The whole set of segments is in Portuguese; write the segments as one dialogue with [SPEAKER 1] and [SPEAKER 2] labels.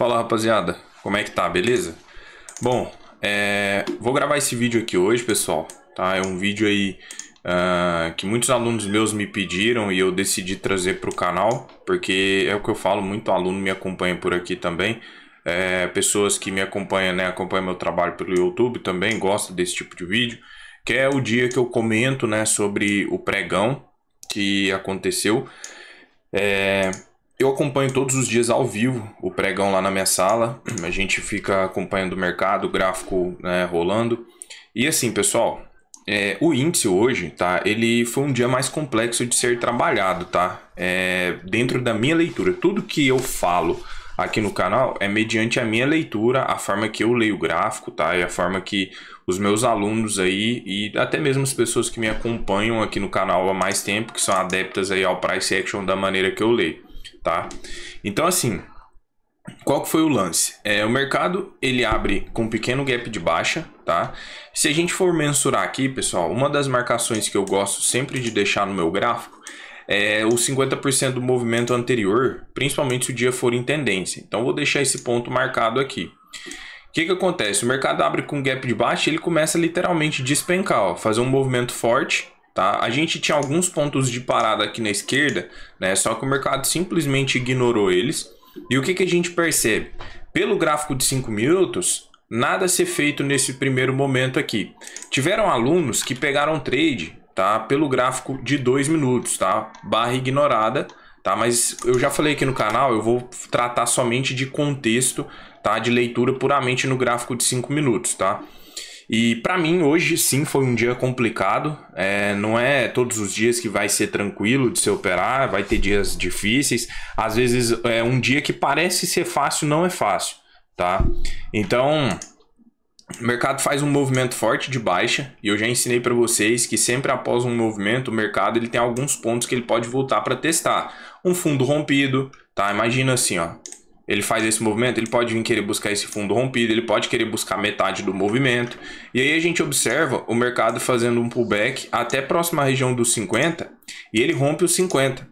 [SPEAKER 1] Fala rapaziada, como é que tá, beleza? Bom, é... vou gravar esse vídeo aqui hoje, pessoal, tá? É um vídeo aí uh, que muitos alunos meus me pediram e eu decidi trazer para o canal, porque é o que eu falo, muito aluno me acompanha por aqui também, é, pessoas que me acompanham, né, acompanham meu trabalho pelo YouTube também, gostam desse tipo de vídeo, que é o dia que eu comento, né, sobre o pregão que aconteceu, é, eu acompanho todos os dias ao vivo o pregão lá na minha sala. A gente fica acompanhando o mercado, o gráfico né, rolando. E assim, pessoal, é, o índice hoje, tá? Ele foi um dia mais complexo de ser trabalhado, tá? É, dentro da minha leitura, tudo que eu falo aqui no canal é mediante a minha leitura, a forma que eu leio o gráfico, tá? E a forma que os meus alunos aí e até mesmo as pessoas que me acompanham aqui no canal há mais tempo, que são adeptas aí ao price action da maneira que eu leio tá? Então, assim, qual que foi o lance? É, o mercado ele abre com um pequeno gap de baixa, tá? Se a gente for mensurar aqui, pessoal, uma das marcações que eu gosto sempre de deixar no meu gráfico é o 50% do movimento anterior, principalmente se o dia for em tendência. Então vou deixar esse ponto marcado aqui. O que, que acontece? O mercado abre com um gap de baixa ele começa literalmente a despencar, ó, fazer um movimento forte Tá? A gente tinha alguns pontos de parada aqui na esquerda, né? só que o mercado simplesmente ignorou eles. E o que, que a gente percebe? Pelo gráfico de 5 minutos, nada a ser feito nesse primeiro momento aqui. Tiveram alunos que pegaram trade, tá? Pelo gráfico de 2 minutos, tá? Barra ignorada, tá? Mas eu já falei aqui no canal, eu vou tratar somente de contexto, tá? De leitura puramente no gráfico de 5 minutos, tá? E para mim hoje sim foi um dia complicado. É, não é todos os dias que vai ser tranquilo de se operar, vai ter dias difíceis. Às vezes é um dia que parece ser fácil, não é fácil, tá? Então o mercado faz um movimento forte de baixa e eu já ensinei para vocês que sempre após um movimento o mercado ele tem alguns pontos que ele pode voltar para testar. Um fundo rompido, tá? Imagina assim, ó, ele faz esse movimento, ele pode vir querer buscar esse fundo rompido, ele pode querer buscar metade do movimento. E aí a gente observa o mercado fazendo um pullback até a próxima região dos 50 e ele rompe os 50.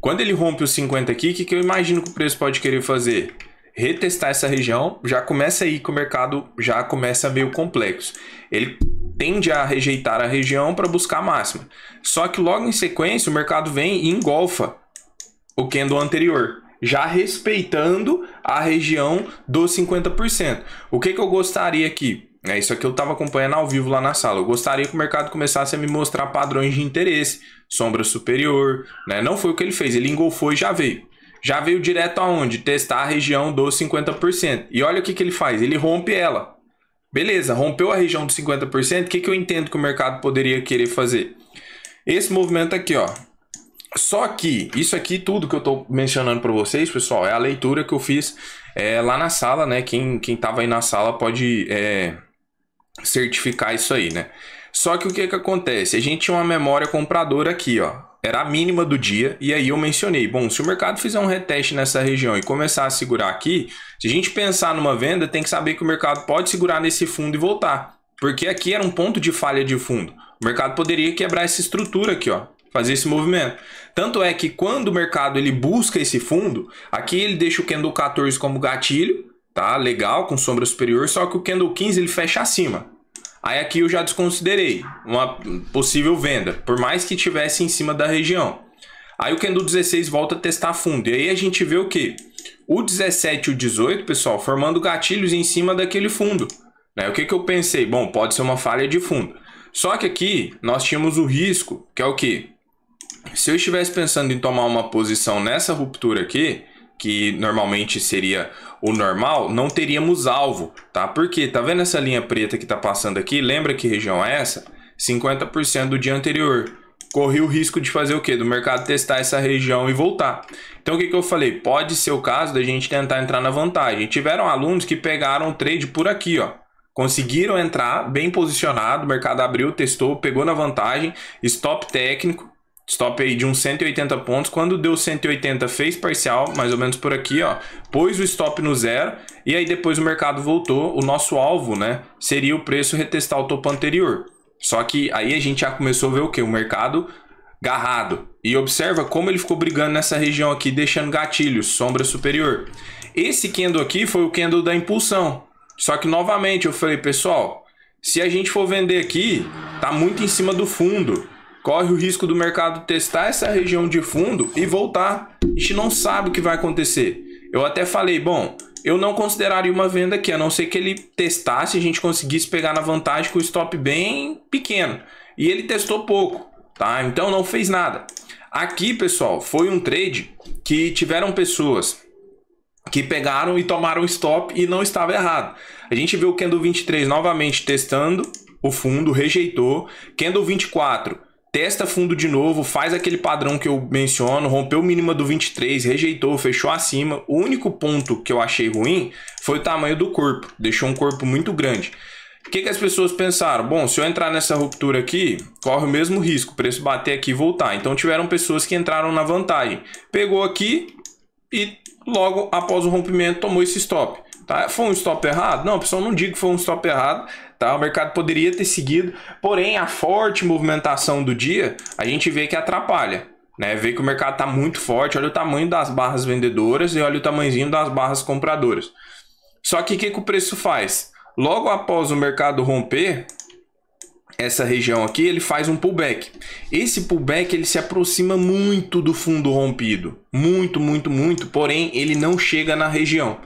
[SPEAKER 1] Quando ele rompe os 50 aqui, o que, que eu imagino que o preço pode querer fazer? Retestar essa região, já começa aí que o mercado já começa meio complexo. Ele tende a rejeitar a região para buscar a máxima. Só que logo em sequência o mercado vem e engolfa o candle anterior já respeitando a região dos 50%. O que, que eu gostaria aqui? É isso que eu estava acompanhando ao vivo lá na sala. Eu gostaria que o mercado começasse a me mostrar padrões de interesse, sombra superior, né? Não foi o que ele fez, ele engolfou e já veio. Já veio direto aonde? Testar a região dos 50%. E olha o que, que ele faz, ele rompe ela. Beleza, rompeu a região dos 50%, o que, que eu entendo que o mercado poderia querer fazer? Esse movimento aqui, ó, só que isso aqui, tudo que eu estou mencionando para vocês, pessoal, é a leitura que eu fiz é, lá na sala, né? Quem, quem tava aí na sala pode é, certificar isso aí, né? Só que o que que acontece? A gente tinha uma memória compradora aqui, ó. Era a mínima do dia, e aí eu mencionei, bom, se o mercado fizer um reteste nessa região e começar a segurar aqui, se a gente pensar numa venda, tem que saber que o mercado pode segurar nesse fundo e voltar. Porque aqui era um ponto de falha de fundo. O mercado poderia quebrar essa estrutura aqui, ó fazer esse movimento. Tanto é que quando o mercado ele busca esse fundo, aqui ele deixa o candle 14 como gatilho, tá? Legal, com sombra superior, só que o candle 15 ele fecha acima. Aí aqui eu já desconsiderei uma possível venda, por mais que tivesse em cima da região. Aí o candle 16 volta a testar fundo. E aí a gente vê o que? O 17 e o 18, pessoal, formando gatilhos em cima daquele fundo. Né? O que, que eu pensei? Bom, pode ser uma falha de fundo. Só que aqui nós tínhamos o risco, que é o que? se eu estivesse pensando em tomar uma posição nessa ruptura aqui, que normalmente seria o normal, não teríamos alvo, tá? Porque tá vendo essa linha preta que tá passando aqui? Lembra que região é essa? 50% do dia anterior. Corri o risco de fazer o quê? Do mercado testar essa região e voltar. Então o que, que eu falei? Pode ser o caso da gente tentar entrar na vantagem. Tiveram alunos que pegaram o trade por aqui, ó. Conseguiram entrar bem posicionado, o mercado abriu, testou, pegou na vantagem, stop técnico, Stop aí de uns 180 pontos. Quando deu 180, fez parcial, mais ou menos por aqui, ó. Pôs o stop no zero e aí depois o mercado voltou. O nosso alvo, né, seria o preço retestar o topo anterior. Só que aí a gente já começou a ver o que? O mercado garrado. E observa como ele ficou brigando nessa região aqui, deixando gatilhos, sombra superior. Esse candle aqui foi o candle da impulsão. Só que novamente eu falei, pessoal, se a gente for vender aqui, tá muito em cima do fundo corre o risco do mercado testar essa região de fundo e voltar. A gente não sabe o que vai acontecer. Eu até falei, bom, eu não consideraria uma venda aqui, a não ser que ele testasse e a gente conseguisse pegar na vantagem com o stop bem pequeno. E ele testou pouco, tá? Então não fez nada. Aqui, pessoal, foi um trade que tiveram pessoas que pegaram e tomaram stop e não estava errado. A gente viu o candle 23 novamente testando o fundo, rejeitou. Candle 24 testa fundo de novo, faz aquele padrão que eu menciono, rompeu mínima do 23, rejeitou, fechou acima. O único ponto que eu achei ruim foi o tamanho do corpo, deixou um corpo muito grande. O que, que as pessoas pensaram? Bom, se eu entrar nessa ruptura aqui, corre o mesmo risco, preço bater aqui e voltar. Então tiveram pessoas que entraram na vantagem. Pegou aqui e logo após o rompimento tomou esse stop. Tá? Foi um stop errado? Não, pessoal, não digo que foi um stop errado. Tá? O mercado poderia ter seguido, porém a forte movimentação do dia a gente vê que atrapalha. Né? Vê que o mercado está muito forte, olha o tamanho das barras vendedoras e olha o tamanhozinho das barras compradoras. Só que o que, que o preço faz? Logo após o mercado romper, essa região aqui, ele faz um pullback. Esse pullback ele se aproxima muito do fundo rompido, muito, muito, muito, porém ele não chega na região.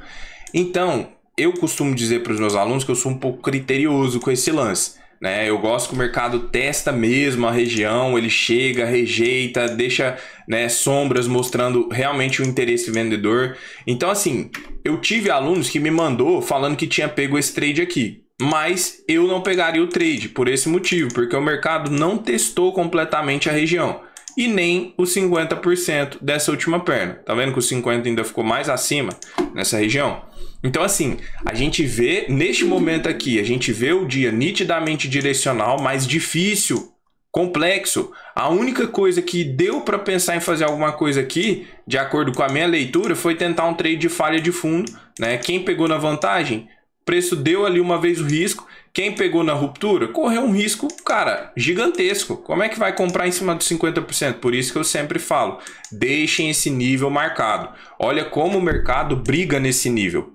[SPEAKER 1] Então, eu costumo dizer para os meus alunos que eu sou um pouco criterioso com esse lance. Né? Eu gosto que o mercado testa mesmo a região, ele chega, rejeita, deixa né, sombras mostrando realmente o interesse vendedor. Então, assim, eu tive alunos que me mandou falando que tinha pego esse trade aqui. Mas eu não pegaria o trade por esse motivo, porque o mercado não testou completamente a região e nem os 50% dessa última perna. Tá vendo que o 50 ainda ficou mais acima nessa região? Então, assim, a gente vê, neste momento aqui, a gente vê o dia nitidamente direcional, mas difícil, complexo. A única coisa que deu para pensar em fazer alguma coisa aqui, de acordo com a minha leitura, foi tentar um trade de falha de fundo. Né? Quem pegou na vantagem, preço deu ali uma vez o risco. Quem pegou na ruptura, correu um risco, cara, gigantesco. Como é que vai comprar em cima dos 50%? Por isso que eu sempre falo, deixem esse nível marcado. Olha como o mercado briga nesse nível.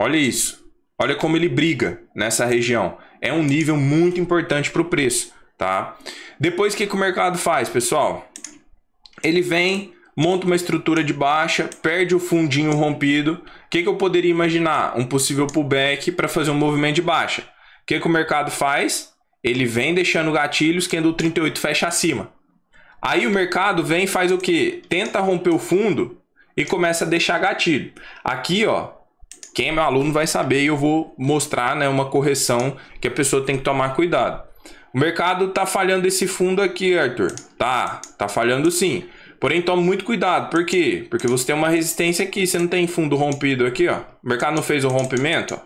[SPEAKER 1] Olha isso. Olha como ele briga nessa região. É um nível muito importante para o preço, tá? Depois, o que, que o mercado faz, pessoal? Ele vem, monta uma estrutura de baixa, perde o fundinho rompido. O que, que eu poderia imaginar? Um possível pullback para fazer um movimento de baixa. O que, que o mercado faz? Ele vem deixando gatilhos, quem do 38 fecha acima. Aí o mercado vem e faz o que? Tenta romper o fundo e começa a deixar gatilho. Aqui, ó, quem é meu aluno vai saber e eu vou mostrar né, uma correção que a pessoa tem que tomar cuidado. O mercado tá falhando esse fundo aqui, Arthur. Tá, tá falhando sim. Porém, tome muito cuidado. Por quê? Porque você tem uma resistência aqui. Você não tem fundo rompido aqui, ó. O mercado não fez o rompimento ó,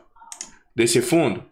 [SPEAKER 1] desse fundo.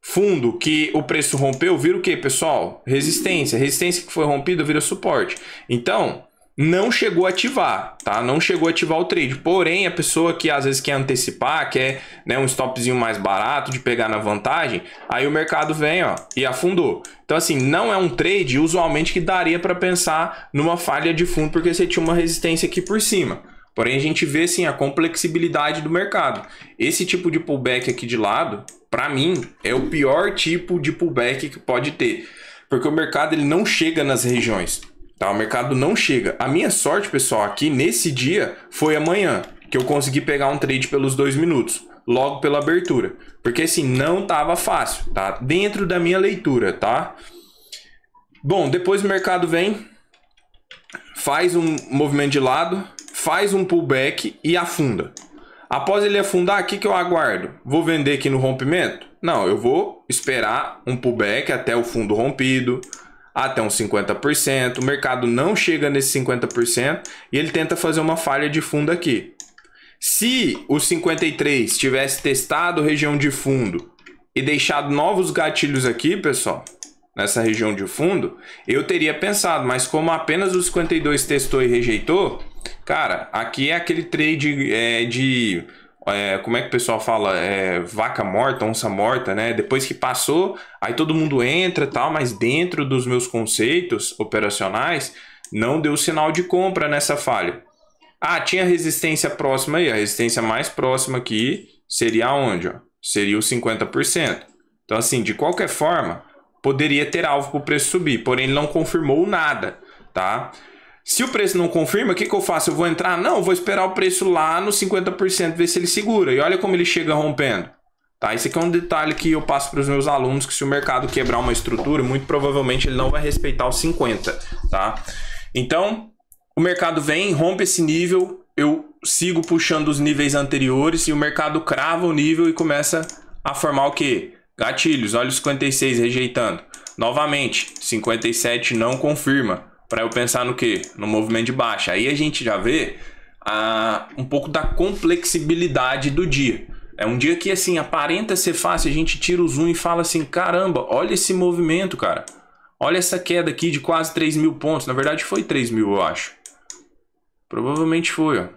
[SPEAKER 1] Fundo que o preço rompeu, vira o que, pessoal? Resistência. Resistência que foi rompida vira suporte. Então, não chegou a ativar, tá? Não chegou a ativar o trade. Porém, a pessoa que às vezes quer antecipar, quer né, um stopzinho mais barato de pegar na vantagem, aí o mercado vem ó, e afundou. Então, assim, não é um trade usualmente que daria para pensar numa falha de fundo, porque você tinha uma resistência aqui por cima. Porém, a gente vê sim a complexibilidade do mercado. Esse tipo de pullback aqui de lado, para mim, é o pior tipo de pullback que pode ter. Porque o mercado ele não chega nas regiões. Tá? O mercado não chega. A minha sorte, pessoal, aqui nesse dia foi amanhã, que eu consegui pegar um trade pelos dois minutos, logo pela abertura. Porque assim, não tava fácil, tá? Dentro da minha leitura, tá? Bom, depois o mercado vem, faz um movimento de lado, faz um pullback e afunda. Após ele afundar, o que, que eu aguardo? Vou vender aqui no rompimento? Não, eu vou esperar um pullback até o fundo rompido, até uns 50%, o mercado não chega nesse 50% e ele tenta fazer uma falha de fundo aqui. Se o 53 tivesse testado região de fundo e deixado novos gatilhos aqui, pessoal, nessa região de fundo, eu teria pensado, mas como apenas o 52 testou e rejeitou, cara, aqui é aquele trade é, de é, como é que o pessoal fala? É, vaca morta, onça morta, né? Depois que passou, aí todo mundo entra tal, mas dentro dos meus conceitos operacionais, não deu sinal de compra nessa falha. Ah, tinha resistência próxima aí. A resistência mais próxima aqui seria onde? Ó? Seria os 50%. Então, assim, de qualquer forma, poderia ter alvo para o preço subir, porém ele não confirmou nada, tá? Se o preço não confirma, o que, que eu faço? Eu vou entrar? Não, vou esperar o preço lá no 50%, ver se ele segura. E olha como ele chega rompendo. Tá? Esse aqui é um detalhe que eu passo para os meus alunos, que se o mercado quebrar uma estrutura, muito provavelmente ele não vai respeitar os 50, tá? Então, o mercado vem, rompe esse nível, eu sigo puxando os níveis anteriores e o mercado crava o nível e começa a formar o quê? Gatilhos, olha os 56 rejeitando. Novamente, 57 não confirma para eu pensar no que? No movimento de baixa. Aí a gente já vê a, um pouco da complexibilidade do dia. É um dia que assim aparenta ser fácil, a gente tira o zoom e fala assim: caramba, olha esse movimento, cara. Olha essa queda aqui de quase 3 mil pontos. Na verdade, foi 3 mil, eu acho. Provavelmente foi, ó.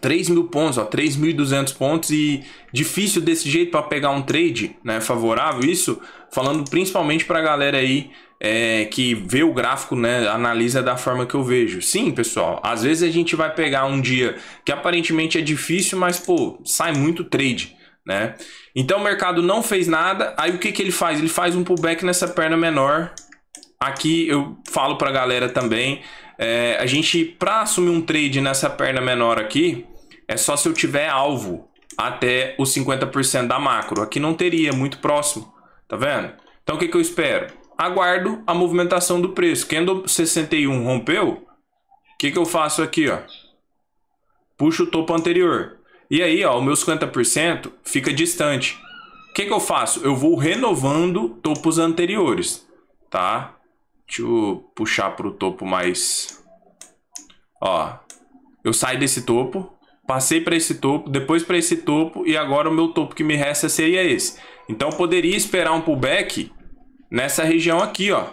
[SPEAKER 1] 3 mil pontos, ó, 3.200 pontos e difícil desse jeito para pegar um trade, né, favorável isso, falando principalmente para a galera aí é, que vê o gráfico, né, analisa da forma que eu vejo. Sim, pessoal, às vezes a gente vai pegar um dia que aparentemente é difícil, mas pô, sai muito trade, né? Então o mercado não fez nada, aí o que, que ele faz? Ele faz um pullback nessa perna menor. Aqui eu falo pra galera também, é, a gente, para assumir um trade nessa perna menor aqui, é só se eu tiver alvo até os 50% da macro. Aqui não teria, muito próximo, tá vendo? Então o que, que eu espero? aguardo a movimentação do preço. Candle 61 rompeu, o que, que eu faço aqui? Ó? Puxo o topo anterior. E aí, ó, o meu 50% fica distante. O que, que eu faço? Eu vou renovando topos anteriores, tá? Deixa eu puxar para o topo mais... Ó, eu saio desse topo, passei para esse topo, depois para esse topo e agora o meu topo que me resta seria esse. Então eu poderia esperar um pullback nessa região aqui, ó,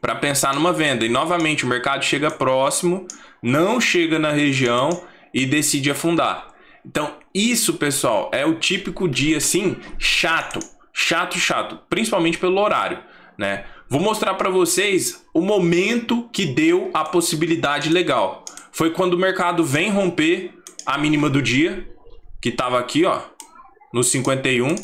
[SPEAKER 1] para pensar numa venda. E novamente o mercado chega próximo, não chega na região e decide afundar. Então, isso, pessoal, é o típico dia assim chato, chato, chato, principalmente pelo horário, né? Vou mostrar para vocês o momento que deu a possibilidade legal. Foi quando o mercado vem romper a mínima do dia, que estava aqui, ó, no 51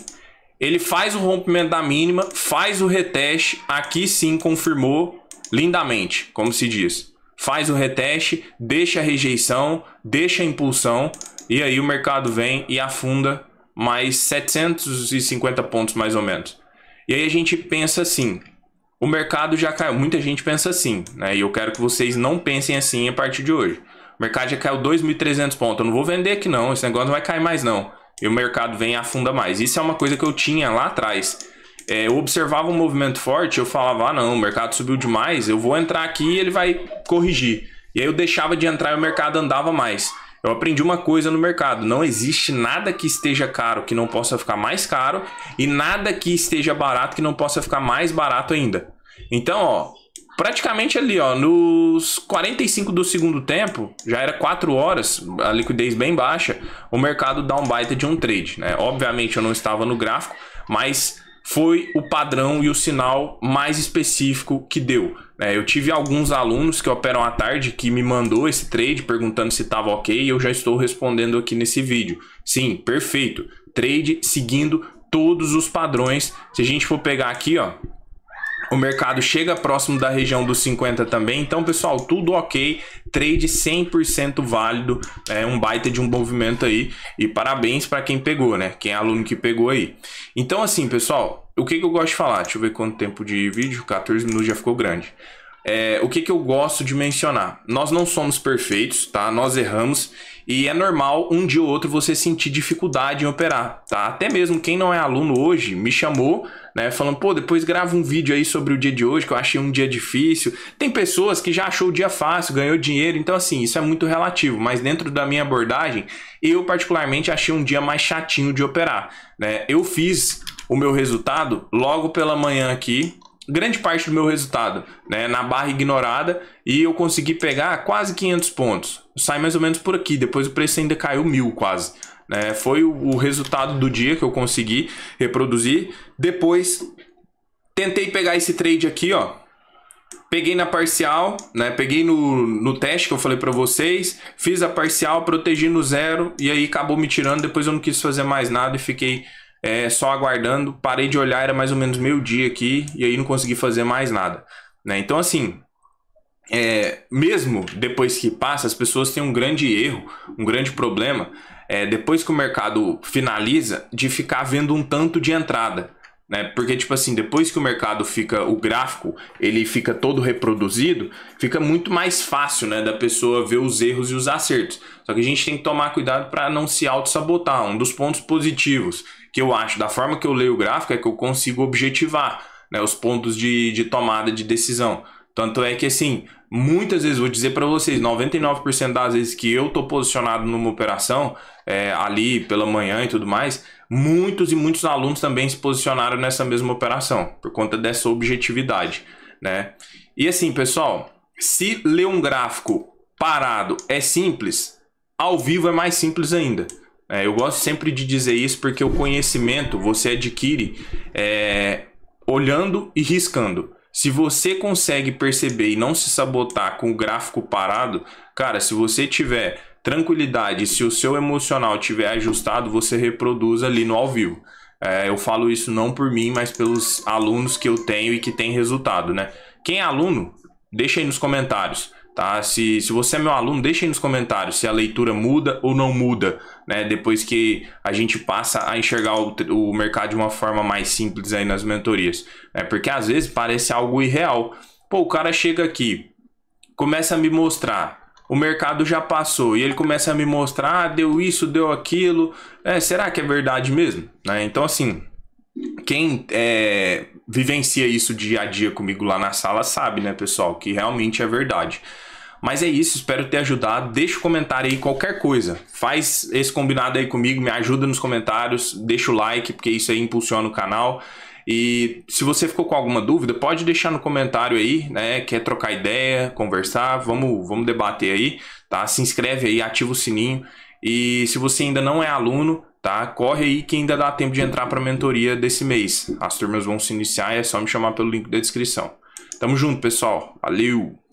[SPEAKER 1] ele faz o rompimento da mínima, faz o reteste, aqui sim confirmou lindamente, como se diz. Faz o reteste, deixa a rejeição, deixa a impulsão, e aí o mercado vem e afunda mais 750 pontos mais ou menos. E aí a gente pensa assim, o mercado já caiu, muita gente pensa assim, né? E eu quero que vocês não pensem assim a partir de hoje. O mercado já caiu 2.300 pontos, eu não vou vender aqui não, esse negócio não vai cair mais não e o mercado vem e afunda mais. Isso é uma coisa que eu tinha lá atrás. É, eu observava um movimento forte, eu falava, ah não, o mercado subiu demais, eu vou entrar aqui e ele vai corrigir. E aí eu deixava de entrar e o mercado andava mais. Eu aprendi uma coisa no mercado: não existe nada que esteja caro que não possa ficar mais caro e nada que esteja barato que não possa ficar mais barato ainda. Então, ó, praticamente ali, ó, nos 45 do segundo tempo, já era 4 horas, a liquidez bem baixa, o mercado dá um baita de um trade, né? Obviamente eu não estava no gráfico, mas foi o padrão e o sinal mais específico que deu. É, eu tive alguns alunos que operam à tarde que me mandou esse trade perguntando se estava ok e eu já estou respondendo aqui nesse vídeo. Sim, perfeito. Trade seguindo todos os padrões. Se a gente for pegar aqui, ó, o mercado chega próximo da região dos 50 também. Então, pessoal, tudo ok. Trade 100% válido. É um baita de um movimento aí. E parabéns para quem pegou, né? Quem é aluno que pegou aí. Então, assim, pessoal, o que, que eu gosto de falar? Deixa eu ver quanto tempo de vídeo. 14 minutos já ficou grande é, o que, que eu gosto de mencionar? Nós não somos perfeitos, tá? Nós erramos e é normal um dia ou outro você sentir dificuldade em operar, tá? Até mesmo quem não é aluno hoje me chamou, né? Falando, pô, depois grava um vídeo aí sobre o dia de hoje que eu achei um dia difícil. Tem pessoas que já achou o dia fácil, ganhou dinheiro, então assim, isso é muito relativo, mas dentro da minha abordagem, eu particularmente achei um dia mais chatinho de operar, né? Eu fiz o meu resultado logo pela manhã aqui, grande parte do meu resultado né, na barra ignorada e eu consegui pegar quase 500 pontos. Sai mais ou menos por aqui, depois o preço ainda caiu mil quase. Né? Foi o, o resultado do dia que eu consegui reproduzir. Depois tentei pegar esse trade aqui, ó. Peguei na parcial, né? Peguei no, no teste que eu falei para vocês, fiz a parcial, protegi no zero e aí acabou me tirando. Depois eu não quis fazer mais nada e fiquei é, só aguardando. Parei de olhar, era mais ou menos meio-dia aqui, e aí não consegui fazer mais nada. Né? Então, assim, é, mesmo depois que passa, as pessoas têm um grande erro, um grande problema, é, depois que o mercado finaliza, de ficar vendo um tanto de entrada né? Porque tipo assim, depois que o mercado fica o gráfico, ele fica todo reproduzido, fica muito mais fácil, né, da pessoa ver os erros e os acertos. Só que a gente tem que tomar cuidado para não se auto sabotar. Um dos pontos positivos que eu acho da forma que eu leio o gráfico é que eu consigo objetivar, né, os pontos de, de tomada de decisão. Tanto é que assim, muitas vezes vou dizer para vocês, 99% das vezes que eu tô posicionado numa operação, é, ali pela manhã e tudo mais, muitos e muitos alunos também se posicionaram nessa mesma operação, por conta dessa objetividade, né? E assim, pessoal, se ler um gráfico parado é simples, ao vivo é mais simples ainda. É, eu gosto sempre de dizer isso porque o conhecimento você adquire é, olhando e riscando. Se você consegue perceber e não se sabotar com o gráfico parado, cara, se você tiver tranquilidade, se o seu emocional tiver ajustado, você reproduz ali no ao vivo. É, eu falo isso não por mim, mas pelos alunos que eu tenho e que tem resultado, né? Quem é aluno, deixa aí nos comentários. Tá? Se, se você é meu aluno, deixa aí nos comentários se a leitura muda ou não muda, né? Depois que a gente passa a enxergar o, o mercado de uma forma mais simples aí nas mentorias. Né? Porque às vezes parece algo irreal. Pô, o cara chega aqui, começa a me mostrar o mercado já passou e ele começa a me mostrar, ah, deu isso, deu aquilo, é, será que é verdade mesmo? Né? Então, assim, quem é, vivencia isso dia a dia comigo lá na sala sabe, né, pessoal, que realmente é verdade. Mas é isso, espero ter ajudado. Deixa o um comentário aí qualquer coisa. Faz esse combinado aí comigo, me ajuda nos comentários, deixa o like, porque isso aí impulsiona o canal. E se você ficou com alguma dúvida, pode deixar no comentário aí, né? Quer trocar ideia, conversar, vamos, vamos debater aí, tá? Se inscreve aí, ativa o sininho. E se você ainda não é aluno, tá? Corre aí que ainda dá tempo de entrar para a mentoria desse mês. As turmas vão se iniciar, é só me chamar pelo link da descrição. Tamo junto, pessoal. Valeu!